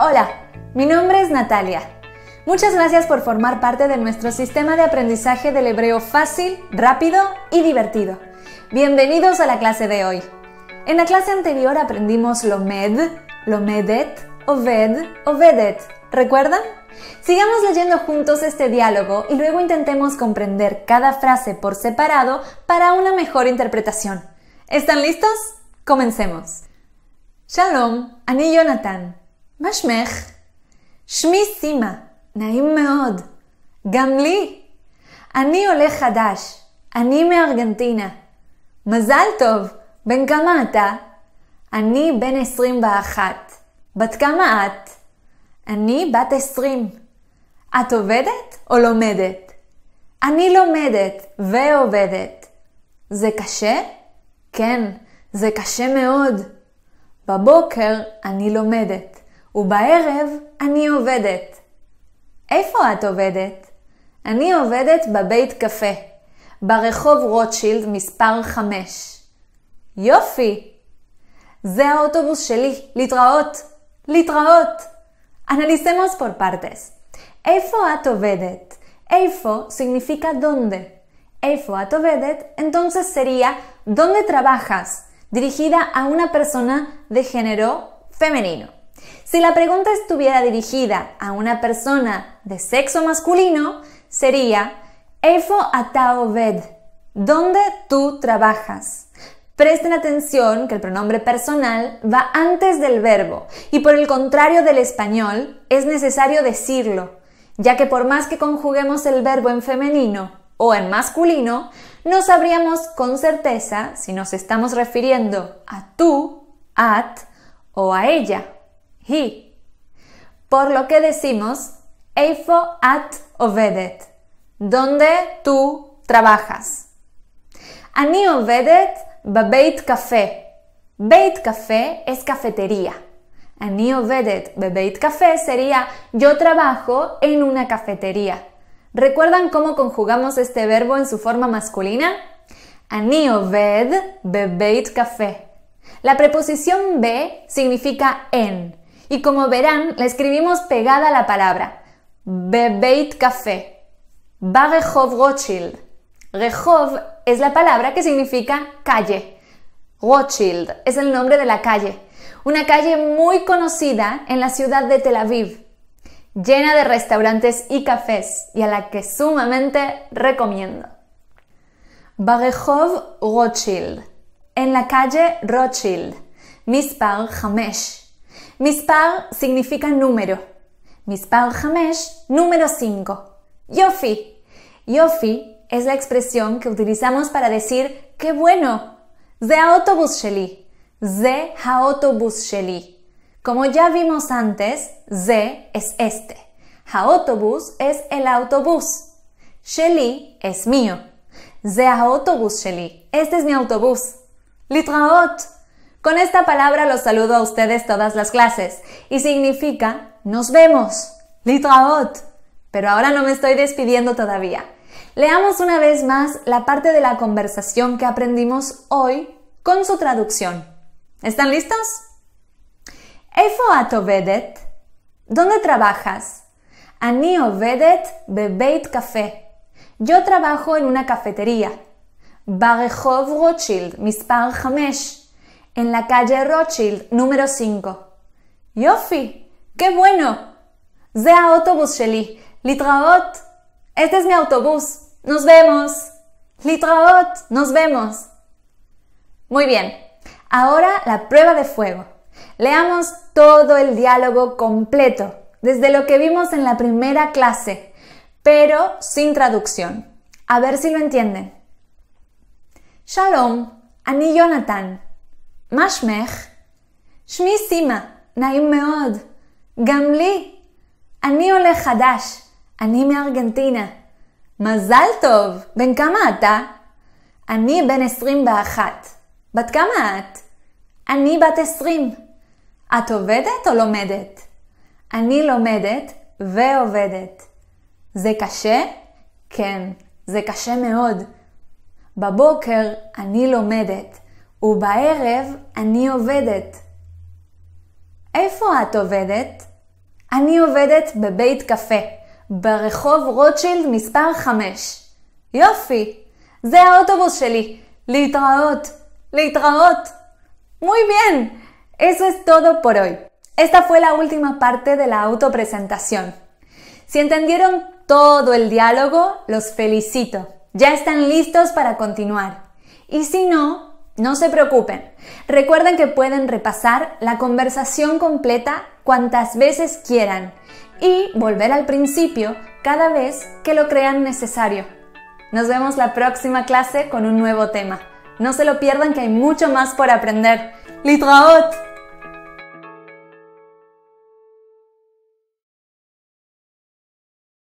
Hola, mi nombre es Natalia. Muchas gracias por formar parte de nuestro sistema de aprendizaje del hebreo fácil, rápido y divertido. Bienvenidos a la clase de hoy. En la clase anterior aprendimos lo med, lo medet, Oved, Ovedet. ¿Recuerdan? Sigamos leyendo juntos este diálogo y luego intentemos comprender cada frase por separado para una mejor interpretación. ¿Están listos? Comencemos. Shalom, Ani Jonathan. מה שמך? שמי סימה, נעים מאוד. גם לי. אני עולה חדש, אני מארגנטינה. מזל טוב, בן כמה אתה? אני בן 21. בת כמה את? אני בת 20. את עובדת או לומדת? אני לומדת ועובדת. זה קשה? כן, זה קשה מאוד. בבוקר אני לומדת. ובערב אני עובדת. איפה את עובדת? אני עובדת בבית קפה, ברחוב רוטשילד מספר 5. יופי! זה האוטובוס שלי, להתראות, להתראות. אנליסמוס פול פרטס. איפה את עובדת? איפה סיגניפיקה דונדה. איפה את עובדת? Entonces סריה דונדה טרבחס, דריכידה a פרסונה דה de פמינינו. Si la pregunta estuviera dirigida a una persona de sexo masculino, sería ¿Efo atao ¿dónde tú trabajas? Presten atención que el pronombre personal va antes del verbo y por el contrario del español es necesario decirlo, ya que por más que conjuguemos el verbo en femenino o en masculino, no sabríamos con certeza si nos estamos refiriendo a tú, at o a ella he. Por lo que decimos, Eifo at ovedet, donde tú trabajas. Ani ovedet bebeit café. Beit café es cafetería. Ani ovedet bebeit café sería yo trabajo en una cafetería. ¿Recuerdan cómo conjugamos este verbo en su forma masculina? Ani oved bebeit café. La preposición be significa en y como verán, la escribimos pegada a la palabra. Bebeit café. Barrehov Rothschild. Rehov es la palabra que significa calle. Rothschild es el nombre de la calle. Una calle muy conocida en la ciudad de Tel Aviv, llena de restaurantes y cafés y a la que sumamente recomiendo. Barrehov Rothschild. En la calle Rothschild. Mispar Hamesh. Mispar significa número. Mispar Hamesh, número 5. Yofi. Yofi es la expresión que utilizamos para decir qué bueno. Ze autobus sheli. Ze autobus sheli. Como ya vimos antes, ze es este. Autobus es el autobús. Sheli es mío. Ze autobus sheli. Este es mi autobús. Litraot. Con esta palabra los saludo a ustedes todas las clases y significa nos vemos, litraot. Pero ahora no me estoy despidiendo todavía. Leamos una vez más la parte de la conversación que aprendimos hoy con su traducción. ¿Están listos? Efo atovedet? ¿Dónde trabajas? Ani ovedet bebeit café. Yo trabajo en una cafetería. Barehov Rothschild, mispar hamesh en la calle Rothschild número 5. Yofi, qué bueno. ¡Sea autobús, Shelly. Litraot. Este es mi autobús. Nos vemos. Litraot. Nos vemos. Muy bien. Ahora la prueba de fuego. Leamos todo el diálogo completo, desde lo que vimos en la primera clase, pero sin traducción. A ver si lo entienden. Shalom, Ani Jonathan. מה שמך? שמי סימה, נעים מאוד. גם לי. אני עולה חדש, אני מארגנטינה. מזל טוב, בן כמה אתה? אני בן 21. בת כמה את? אני בת 20. את עובדת או לומדת? אני לומדת ועובדת. זה קשה? כן, זה קשה מאוד. בבוקר אני לומדת. ובערב אני עובדת. איפה את עובדת? אני עובדת בבית קפה, ברחוב רוטשילד מספר 5. יופי, זה האוטובוס שלי. להתראות, להתראות. Muy bien, eso es todo por hoy. Esta fue la última parte de la autopresentación. Si entendieron todo el diálogo, los felicito. Ya están listos para continuar. Y si no, no se preocupen. Recuerden que pueden repasar la conversación completa cuantas veces quieran y volver al principio cada vez que lo crean necesario. Nos vemos la próxima clase con un nuevo tema. No se lo pierdan que hay mucho más por aprender. ¡Litraot!